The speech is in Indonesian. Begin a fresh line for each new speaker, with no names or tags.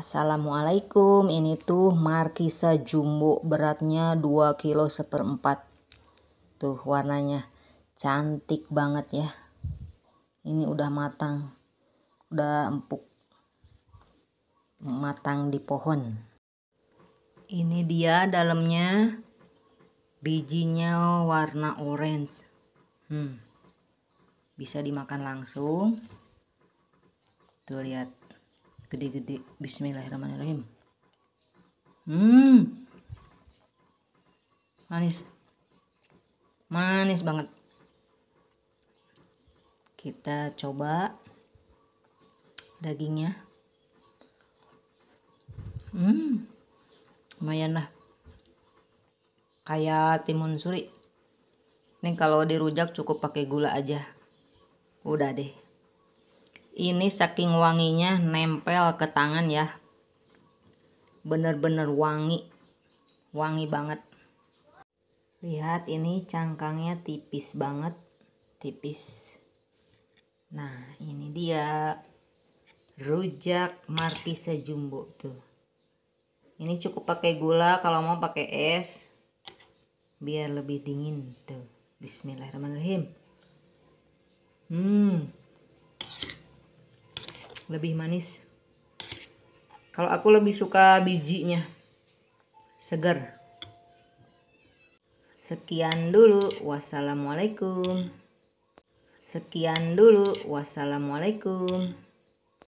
Assalamualaikum, ini tuh markisa jumbo beratnya 2 kilo seperempat. Tuh warnanya cantik banget ya. Ini udah matang, udah empuk. Matang di pohon. Ini dia dalamnya bijinya warna orange. Hmm. Bisa dimakan langsung. Tuh lihat gede-gede bismillahirrahmanirrahim hmm manis manis banget kita coba dagingnya hmm lumayan lah kayak timun suri ini kalau dirujak cukup pakai gula aja udah deh ini saking wanginya nempel ke tangan ya bener-bener wangi wangi banget lihat ini cangkangnya tipis banget tipis nah ini dia rujak martisa jumbo tuh ini cukup pakai gula kalau mau pakai es biar lebih dingin tuh bismillahirrahmanirrahim hmm lebih manis kalau aku lebih suka bijinya segar sekian dulu wassalamualaikum sekian dulu wassalamualaikum